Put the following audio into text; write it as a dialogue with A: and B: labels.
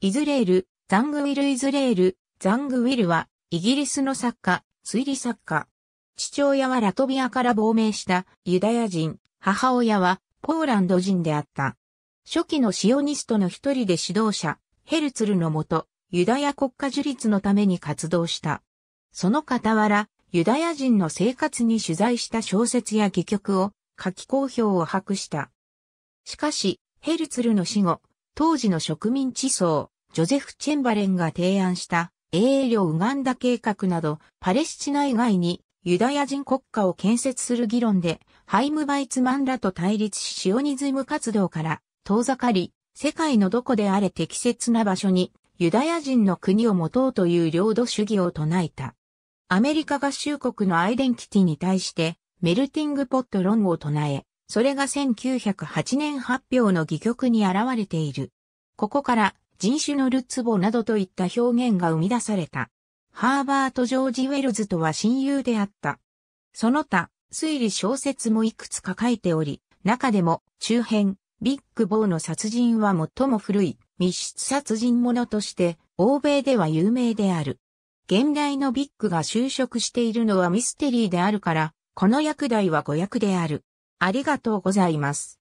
A: イズレール、ザングウィル・イズレール、ザングウィルは、イギリスの作家、推理作家。父親はラトビアから亡命したユダヤ人、母親はポーランド人であった。初期のシオニストの一人で指導者、ヘルツルのもと、ユダヤ国家樹立のために活動した。その傍ら、ユダヤ人の生活に取材した小説や戯曲を書き好評を博した。しかし、ヘルツルの死後、当時の植民地層、ジョゼフ・チェンバレンが提案した英領ウガンダ計画など、パレスチナ以外にユダヤ人国家を建設する議論で、ハイム・バイツマンらと対立しシオニズム活動から遠ざかり、世界のどこであれ適切な場所にユダヤ人の国を持とうという領土主義を唱えた。アメリカ合衆国のアイデンティティに対して、メルティングポット論を唱え、それが1908年発表の戯曲に現れている。ここから人種のルツボなどといった表現が生み出された。ハーバート・ジョージ・ウェルズとは親友であった。その他、推理小説もいくつか書いており、中でも中編、ビッグ・ボーの殺人は最も古い密室殺人者として欧米では有名である。現代のビッグが就職しているのはミステリーであるから、この役題は誤訳である。ありがとうござ
B: います。